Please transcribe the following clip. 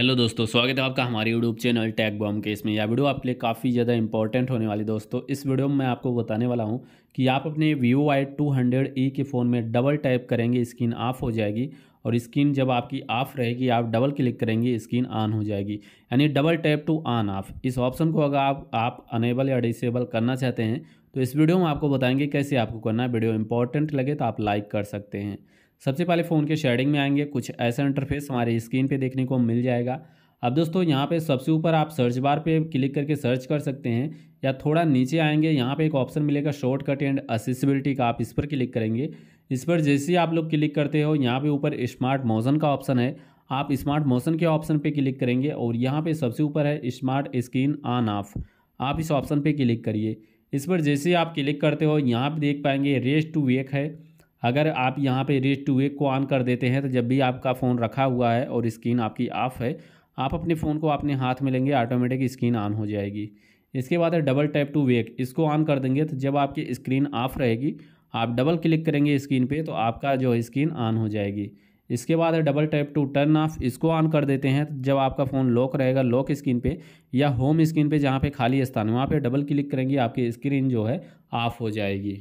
hello दोस्तों स्वागत है आपका हमारे यूट्यूब चैनल टैग बॉम के इसमें यह वीडियो आपके लिए काफ़ी ज़्यादा इंपॉर्टेंट होने वाली दोस्तों इस वीडियो में मैं आपको बताने वाला हूं कि आप अपने Vivo Y two hundred E के फ़ोन में डबल टाइप करेंगे स्क्रीन ऑफ हो जाएगी और स्क्रीन जब आपकी ऑफ रहेगी आप डबल क्लिक करेंगे स्क्रीन ऑन हो जाएगी यानी double tap to on off इस ऑप्शन को अगर आप आप अनेबल या डिसेबल करना चाहते हैं तो इस वीडियो में आपको बताएंगे कैसे आपको करना है वीडियो इंपॉर्टेंट लगे तो आप लाइक कर सकते हैं सबसे पहले फ़ोन के शेडिंग में आएंगे कुछ ऐसा इंटरफेस हमारे स्क्रीन पे देखने को मिल जाएगा अब दोस्तों यहाँ पे सबसे ऊपर आप सर्च बार पे क्लिक करके सर्च कर सकते हैं या थोड़ा नीचे आएंगे यहाँ पे एक ऑप्शन मिलेगा शॉर्टकट एंड असेसिबिलिटी का आप इस पर क्लिक करेंगे इस पर जैसे ही आप लोग क्लिक करते हो यहाँ पे ऊपर स्मार्ट मोशन का ऑप्शन है आप स्मार्ट मोशन के ऑप्शन पर क्लिक करेंगे और यहाँ पर सबसे ऊपर है स्मार्ट स्क्रीन ऑन ऑफ आप इस ऑप्शन पर क्लिक करिए इस पर जैसे आप क्लिक करते हो यहाँ पर देख पाएंगे रेस्ट टू वेक है अगर आप यहाँ पे रेज टू वेक को ऑन कर देते हैं तो जब भी आपका फ़ोन रखा हुआ है और स्क्रीन आपकी ऑफ़ है आप अपने फ़ोन को अपने हाथ में लेंगे ऑटोमेटिक स्क्रीन ऑन हो जाएगी इसके बाद है डबल टैप टू वेक इसको ऑन कर देंगे तो जब आपकी स्क्रीन ऑफ रहेगी आप डबल क्लिक करेंगे स्क्रीन पे तो आपका जो स्क्रीन ऑन हो जाएगी इसके बाद है double tap to turn off इसको ऑन कर देते हैं तो जब आपका फ़ोन लॉक रहेगा लॉक स्क्रीन पे या होम स्क्रीन पे जहाँ पे खाली स्थान है वहाँ पे डबल क्लिक करेंगे आपकी स्क्रीन जो है ऑफ हो जाएगी